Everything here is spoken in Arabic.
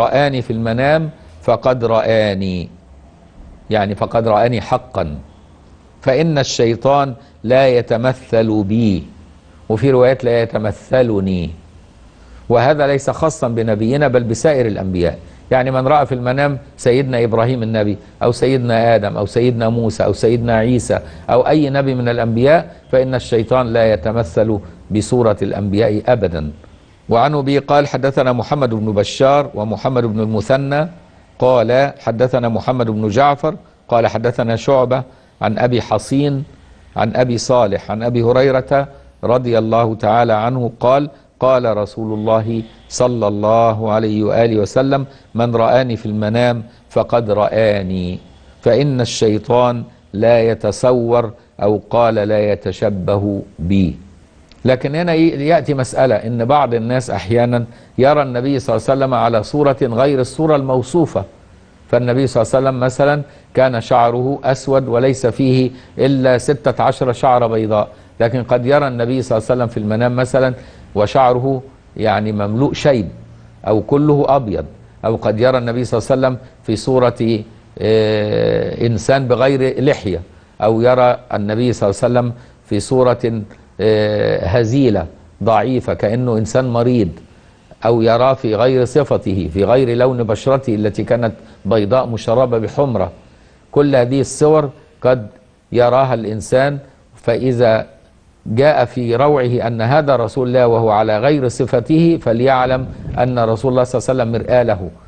رآني في المنام فقد رآني يعني فقد رآني حقا فإن الشيطان لا يتمثل بي وفي روايات لا يتمثلني وهذا ليس خاصا بنبينا بل بسائر الأنبياء يعني من رأى في المنام سيدنا إبراهيم النبي أو سيدنا آدم أو سيدنا موسى أو سيدنا عيسى أو أي نبي من الأنبياء فإن الشيطان لا يتمثل بصورة الأنبياء أبداً وعن أبي قال حدثنا محمد بن بشار ومحمد بن المثنى قال حدثنا محمد بن جعفر قال حدثنا شعبة عن أبي حصين عن أبي صالح عن أبي هريرة رضي الله تعالى عنه قال قال رسول الله صلى الله عليه وآله وسلم من رآني في المنام فقد رآني فإن الشيطان لا يتصور أو قال لا يتشبه بي لكن هنا يأتي مسألة إن بعض الناس أحيانا يرى النبي صلى الله عليه وسلم على صورة غير الصورة الموصوفة فالنبي صلى الله عليه وسلم مثلا كان شعره أسود وليس فيه إلا ستة عشر شعر بيضاء لكن قد يرى النبي صلى الله عليه وسلم في المنام مثلا وشعره يعني مملوء شيب أو كله أبيض أو قد يرى النبي صلى الله عليه وسلم في صورة آه، إنسان بغير لحية أو يرى النبي صلى الله عليه وسلم في صورة آه، هزيلة ضعيفة كأنه إنسان مريض أو يراه في غير صفته في غير لون بشرته التي كانت بيضاء مشربة بحمرة كل هذه الصور قد يراها الإنسان فإذا جاء في روعه أن هذا رسول الله وهو على غير صفته فليعلم أن رسول الله صلى الله عليه وسلم مرآة له